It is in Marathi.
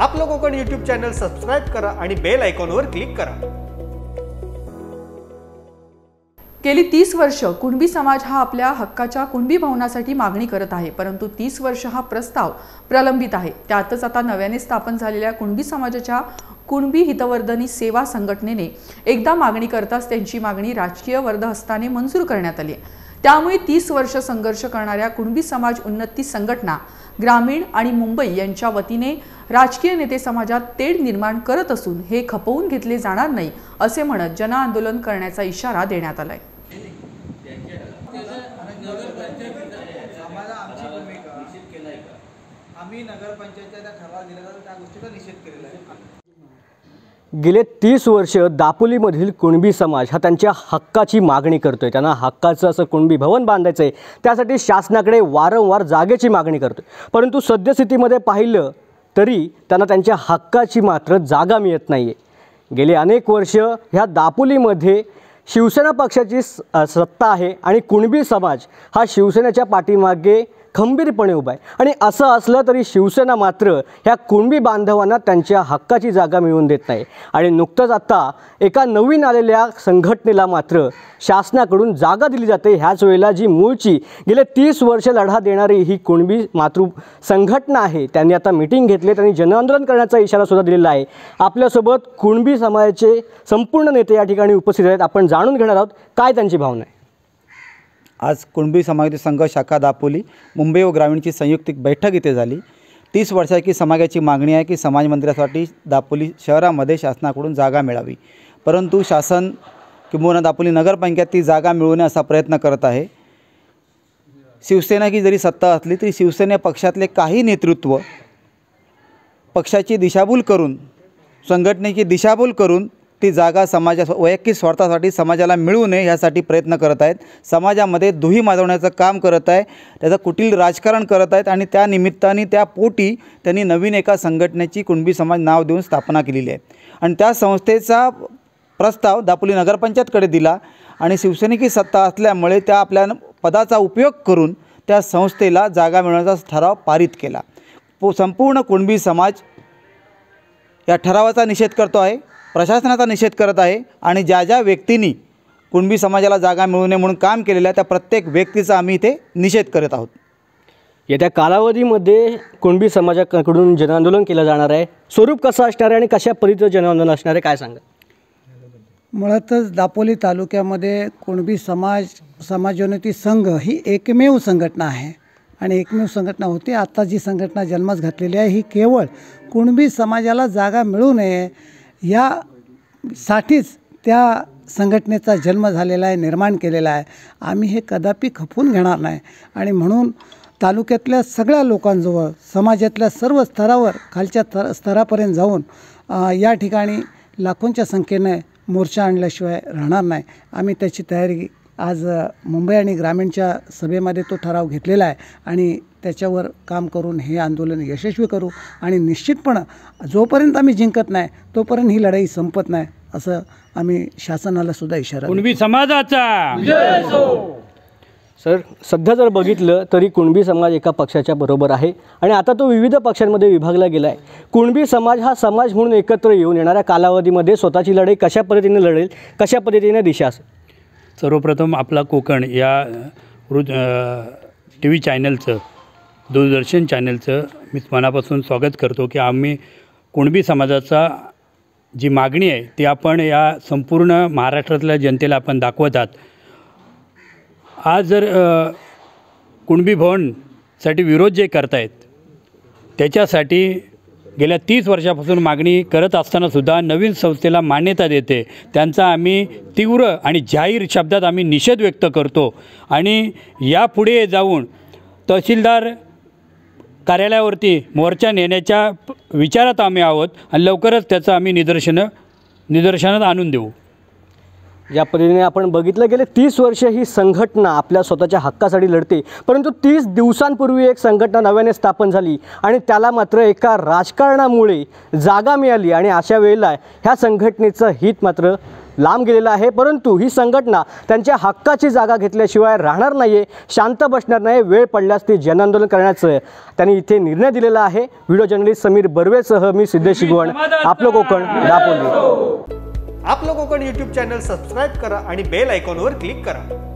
आपलं कोकण यूट्यूब चॅनल सबस्क्राईब करा आणि बेल आयकॉनवर क्लिक करा गेली तीस वर्ष कुणबी समाज हा आपल्या हक्काच्या कुणबी भवनासाठी मागणी करत आहे परंतु तीस वर्ष हा प्रस्ताव प्रलंबित आहे त्यातच आता नव्याने स्थापन झालेल्या कुणबी समाजाच्या कुणबी हितवर्धनी सेवा संघटनेने एकदा मागणी करताच त्यांची मागणी राजकीय वर्धहस्ताने मंजूर करण्यात आली त्यामुळे तीस वर्ष संघर्ष करणाऱ्या कुणबी समाज उन्नती संघटना ग्रामीण आणि मुंबई यांच्या वतीने राजकीय नेते समाजात तेढ निर्माण करत असून हे खपवून घेतले जाणार नाही असे म्हणत जनआंदोलन करण्याचा इशारा देण्यात आलाय आम्ही नगरपंचायतीचा ठराव त्या गोष्टीचा निषेध केलेला आहे गेले तीस वर्ष दापोलीमधील कुणबी समाज हा त्यांच्या हक्काची मागणी करतो आहे त्यांना हक्काचं असं कुणबी भवन बांधायचं आहे त्यासाठी शासनाकडे वारंवार जागेची मागणी करतो परंतु सद्यस्थितीमध्ये पाहिलं तरी त्यांना त्यांच्या हक्काची मात्र जागा मिळत नाही आहे गेले अनेक वर्ष ह्या दापोलीमध्ये शिवसेना पक्षाची सत्ता आहे आणि कुणबी समाज हा शिवसेनेच्या पाठीमागे खंबीरपणे उभा आहे आणि असं असलं तरी शिवसेना मात्र ह्या कुणबी बांधवांना त्यांच्या हक्काची जागा मिळवून देत नाही आणि नुकतंच आता एका नवीन आलेल्या संघटनेला मात्र शासनाकडून जागा दिली जाते ह्याच वेळेला जी मूळची गेले तीस वर्ष लढा देणारी ही कुणबी मातृ संघटना आहे त्यांनी आता मिटिंग घेतली त्यांनी जनआंदोलन करण्याचा इशारा सुद्धा दिलेला आहे आपल्यासोबत कुणबी समाजाचे संपूर्ण नेते या ठिकाणी उपस्थित आहेत आपण जाणून घेणार आहोत काय त्यांची भावना आहे आज कुणबी समाजाची संघ शाखा दापोली मुंबई व ग्रामीणची संयुक्त बैठक इथे झाली तीस वर्षाची समाजाची मागणी आहे की समाज मंदिरासाठी दापोली शहरामध्ये शासनाकडून जागा मिळावी परंतु शासन किंबहुना दापोली नगरपालिकेत ती जागा मिळवणे असा प्रयत्न करत आहे शिवसेना की जरी सत्ता असली तरी शिवसेने पक्षातले काही नेतृत्व पक्षाची दिशाभूल करून संघटनेची दिशाभूल करून ती जागा समाजा वैयक्तिक स्वार्थासाठी समाजाला मिळू नये यासाठी प्रयत्न करत आहेत समाजामध्ये दुही माजवण्याचं काम करत आहे त्याचं कुटील राजकारण करत आहेत आणि त्या निमित्ताने त्या पोटी त्यांनी नवीन एका संघटनेची कुणबी समाज नाव देऊन स्थापना केलेली आहे आणि त्या संस्थेचा प्रस्ताव दापोली नगरपंचायतकडे दिला आणि शिवसैनिकी सत्ता असल्यामुळे त्या आपल्या पदाचा उपयोग करून त्या संस्थेला जागा मिळवण्याचा ठराव पारित केला पो संपूर्ण कुणबी समाज या ठरावाचा निषेध करतो आहे प्रशासनाचा निषेध करत आहे आणि ज्या ज्या व्यक्तींनी कुणबी समाजाला जागा मिळू नये म्हणून काम केलेलं आहे त्या प्रत्येक व्यक्तीचा आम्ही इथे निषेध करत आहोत येत्या कालावधीमध्ये कुणबी समाजाकडून जनआंदोलन केलं जाणार आहे स्वरूप कसं असणार आहे आणि कशा परीचं जनआंदोलन असणार आहे काय सांगा मुळातच दापोली तालुक्यामध्ये कुणबी समाज समाजोन्नती संघ ही एकमेव संघटना आहे आणि एकमेव संघटना होती आत्ता जी संघटना जन्मास घातलेली आहे ही केवळ कुणबी समाजाला जागा मिळू नये या साठीच त्या संघटनेचा जन्म झालेला आहे निर्माण केलेला आहे आम्ही हे कदापि खपवून घेणार नाही आणि म्हणून तालुक्यातल्या सगळ्या लोकांजवळ समाजातल्या सर्व स्तरावर खालच्या तर स्तरापर्यंत जाऊन या ठिकाणी लाखोंच्या संख्येने मोर्चा आणल्याशिवाय राहणार नाही आम्ही त्याची तयारी आज मुंबई आणि ग्रामीणच्या सभेमध्ये तो ठराव घेतलेला आहे आणि त्याच्यावर काम करून हे आंदोलन यशस्वी करू आणि निश्चितपणे जोपर्यंत आम्ही जिंकत नाही तोपर्यंत ही लढाई संपत नाही असं आम्ही शासनाला सुद्धा इशारा कुणबी समाजाचा सर सध्या जर बघितलं तरी कुणबी समाज एका पक्षाच्या बरोबर आहे आणि आता तो विविध पक्षांमध्ये विभागला गेला आहे कुणबी समाज हा समाज म्हणून एकत्र येऊन येणाऱ्या कालावधीमध्ये स्वतःची लढाई कशा पद्धतीने लढेल कशा पद्धतीने दिशा असेल सर्वप्रथम आपला कोकण या वृ टी व्ही चॅनलचं दूरदर्शन चॅनलचं मी मनापासून स्वागत करतो की आम्ही कुणबी समाजाचा जी मागणी आहे ती आपण या संपूर्ण महाराष्ट्रातल्या जनतेला आपण दाखवत आहात आज जर कुणबी भवनसाठी विरोध जे करतायत त्याच्यासाठी गेल्या तीस वर्षापासून मागणी करत असतानासुद्धा नवीन संस्थेला मान्यता देते त्यांचा आम्ही तीव्र आणि जाहीर शब्दात आम्ही निषेध व्यक्त करतो आणि यापुढे जाऊन तहसीलदार कार्यालयावरती मोर्चा नेण्याच्या विचारात आम्ही आहोत आणि लवकरच त्याचं आम्ही निदर्शनं निदर्शनात आणून देऊ ज्या पद्धतीने आपण बघितलं गेले तीस वर्ष ही संघटना आपल्या स्वतःच्या हक्कासाठी लढते परंतु तीस दिवसांपूर्वी एक संघटना नव्याने स्थापन झाली आणि त्याला मात्र एका राजकारणामुळे जागा मिळाली आणि अशा वेळेला ह्या संघटनेचं हित मात्र लांब गेलेलं आहे परंतु ही संघटना त्यांच्या हक्काची जागा घेतल्याशिवाय राहणार नाही आहे शांत बसणार नाही वेळ पडल्यास ते जनआंदोलन करण्याचं त्यांनी इथे निर्णय दिलेला आहे व्हिडिओ जर्नलिस्ट समीर बर्वेसह मी सिद्धेश शिगवण आपलं कोकण दापोली आप लोगों यूट्यूब चॅनल सबस्क्राईब करा आणि बेल आयकॉनवर क्लिक करा